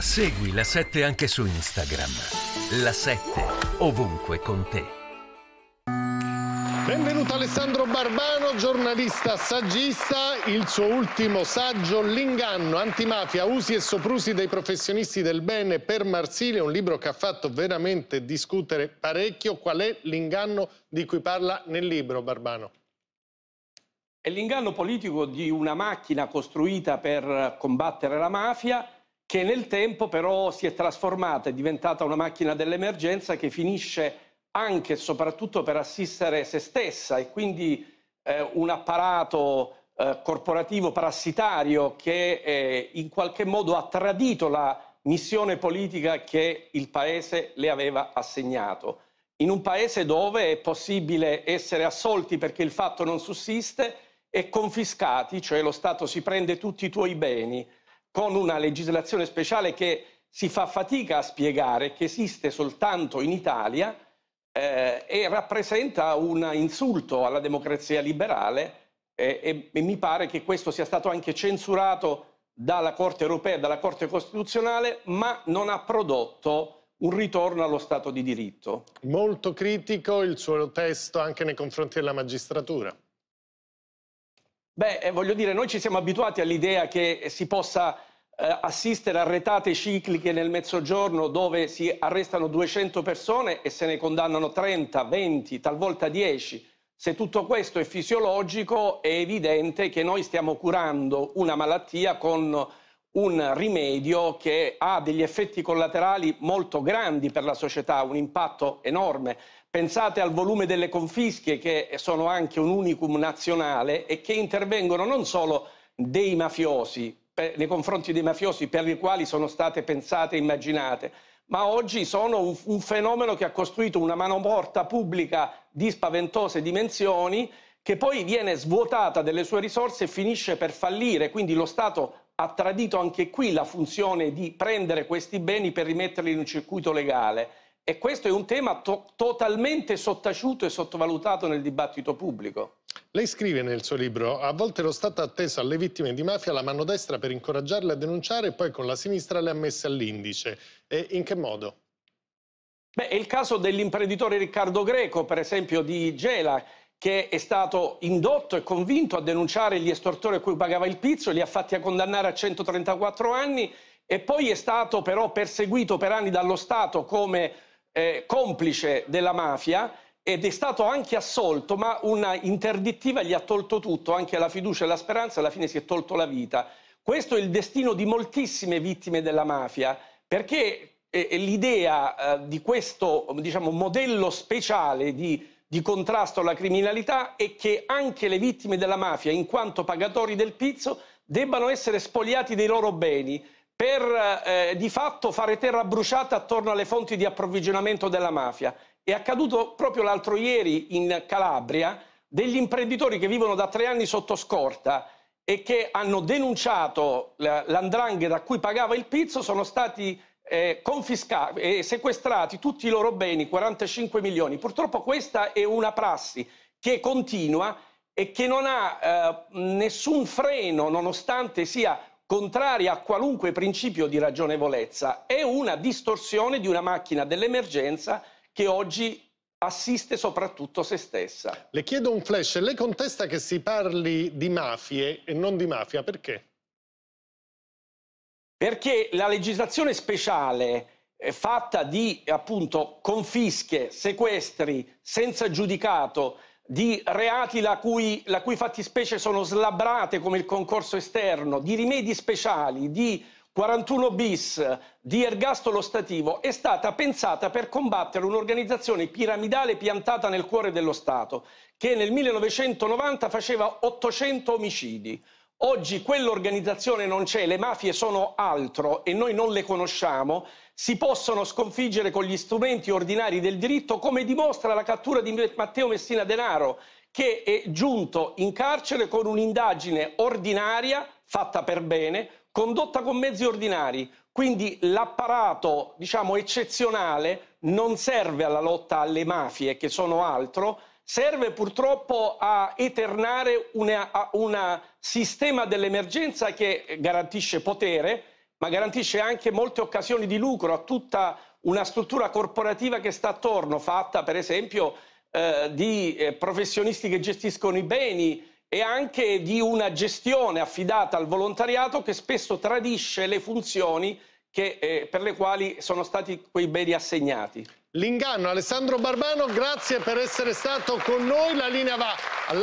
Segui la 7 anche su Instagram. La 7 ovunque con te. Benvenuto Alessandro Barbano, giornalista saggista. Il suo ultimo saggio, L'inganno, antimafia, usi e soprusi dei professionisti del bene per Marsilia, un libro che ha fatto veramente discutere parecchio. Qual è l'inganno di cui parla nel libro, Barbano? È l'inganno politico di una macchina costruita per combattere la mafia che nel tempo però si è trasformata, è diventata una macchina dell'emergenza che finisce anche e soprattutto per assistere se stessa e quindi eh, un apparato eh, corporativo parassitario che eh, in qualche modo ha tradito la missione politica che il Paese le aveva assegnato. In un Paese dove è possibile essere assolti perché il fatto non sussiste e confiscati, cioè lo Stato si prende tutti i tuoi beni con una legislazione speciale che si fa fatica a spiegare, che esiste soltanto in Italia eh, e rappresenta un insulto alla democrazia liberale e, e, e mi pare che questo sia stato anche censurato dalla Corte europea e dalla Corte costituzionale, ma non ha prodotto un ritorno allo Stato di diritto. Molto critico il suo testo anche nei confronti della magistratura. Beh, eh, voglio dire, noi ci siamo abituati all'idea che si possa eh, assistere a retate cicliche nel mezzogiorno dove si arrestano 200 persone e se ne condannano 30, 20, talvolta 10. Se tutto questo è fisiologico, è evidente che noi stiamo curando una malattia con un rimedio che ha degli effetti collaterali molto grandi per la società, un impatto enorme. Pensate al volume delle confische che sono anche un unicum nazionale e che intervengono non solo dei mafiosi, per, nei confronti dei mafiosi per i quali sono state pensate e immaginate, ma oggi sono un, un fenomeno che ha costruito una manoporta pubblica di spaventose dimensioni che poi viene svuotata delle sue risorse e finisce per fallire, quindi lo Stato ha tradito anche qui la funzione di prendere questi beni per rimetterli in un circuito legale. E questo è un tema to totalmente sottaciuto e sottovalutato nel dibattito pubblico. Lei scrive nel suo libro, a volte lo Stato ha atteso alle vittime di mafia la mano destra per incoraggiarle a denunciare e poi con la sinistra le ha messe all'indice. E in che modo? Beh, è il caso dell'imprenditore Riccardo Greco, per esempio, di Gela, che è stato indotto e convinto a denunciare gli estortori a cui pagava il pizzo, li ha fatti a condannare a 134 anni e poi è stato però perseguito per anni dallo Stato come eh, complice della mafia ed è stato anche assolto, ma una interdittiva gli ha tolto tutto, anche la fiducia e la speranza, alla fine si è tolto la vita. Questo è il destino di moltissime vittime della mafia, perché eh, l'idea eh, di questo diciamo, modello speciale di di contrasto alla criminalità e che anche le vittime della mafia, in quanto pagatori del pizzo, debbano essere spogliati dei loro beni per eh, di fatto fare terra bruciata attorno alle fonti di approvvigionamento della mafia. È accaduto proprio l'altro ieri in Calabria degli imprenditori che vivono da tre anni sotto scorta e che hanno denunciato l'andrangheta a cui pagava il pizzo sono stati eh, confiscati e eh, sequestrati tutti i loro beni, 45 milioni. Purtroppo questa è una prassi che continua e che non ha eh, nessun freno, nonostante sia contraria a qualunque principio di ragionevolezza. È una distorsione di una macchina dell'emergenza che oggi assiste soprattutto se stessa. Le chiedo un flash, lei contesta che si parli di mafie e non di mafia, perché? Perché la legislazione speciale eh, fatta di appunto confische, sequestri senza giudicato, di reati la cui, la cui fattispecie sono slabrate come il concorso esterno, di rimedi speciali, di 41 bis di ergastolo stativo è stata pensata per combattere un'organizzazione piramidale piantata nel cuore dello Stato che nel 1990 faceva 800 omicidi. Oggi quell'organizzazione non c'è, le mafie sono altro e noi non le conosciamo, si possono sconfiggere con gli strumenti ordinari del diritto come dimostra la cattura di Matteo Messina Denaro che è giunto in carcere con un'indagine ordinaria fatta per bene, condotta con mezzi ordinari. Quindi l'apparato, diciamo, eccezionale non serve alla lotta alle mafie, che sono altro, serve purtroppo a eternare un sistema dell'emergenza che garantisce potere, ma garantisce anche molte occasioni di lucro a tutta una struttura corporativa che sta attorno, fatta per esempio eh, di eh, professionisti che gestiscono i beni e anche di una gestione affidata al volontariato che spesso tradisce le funzioni che, eh, per le quali sono stati quei beni assegnati l'inganno. Alessandro Barbano, grazie per essere stato con noi. La linea va